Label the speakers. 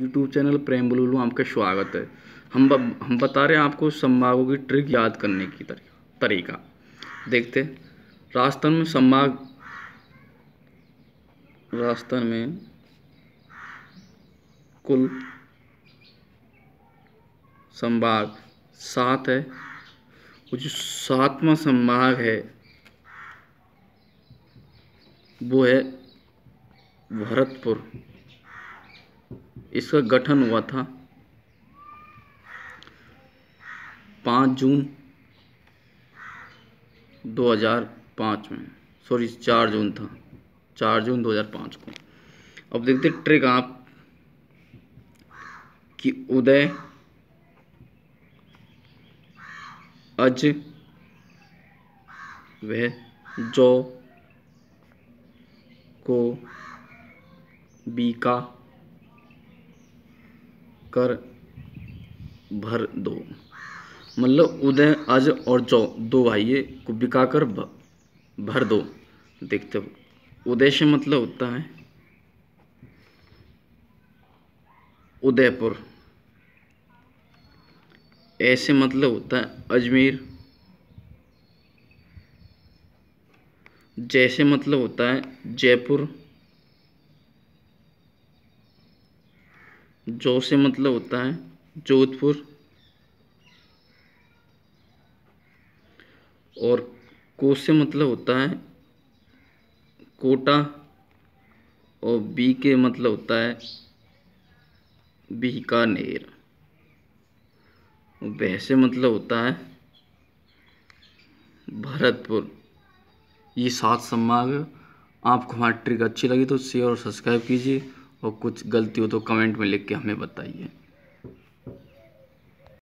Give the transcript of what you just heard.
Speaker 1: YouTube channel प्रेम बुलूलू आपका स्वागत है हम ब, हम बता रहे हैं आपको संभागों की ट्रिक याद करने की तरीका देखते राजस्थान में संभाग राजस्थान में कुल संभाग सात है वो जो सातवा संभाग है वो है भरतपुर इसका गठन हुआ था पाँच जून 2005 में सॉरी चार जून था चार जून 2005 को अब देखते ट्रिक आप कि उदय अज वह जो को बी का कर भर दो मतलब उदय अज और जौ दो भाइये को बिका कर भर दो देखते हो उदय से मतलब होता है उदयपुर ऐसे मतलब होता है अजमेर जैसे मतलब होता है जयपुर जो से मतलब होता है जोधपुर और को से मतलब होता है कोटा और बी के मतलब होता है बीकानेर वह से मतलब होता है भरतपुर ये सात संभाग आपको हमारी ट्रिक अच्छी लगी तो शेयर और सब्सक्राइब कीजिए और कुछ गलती हो तो कमेंट में लिख के हमें बताइए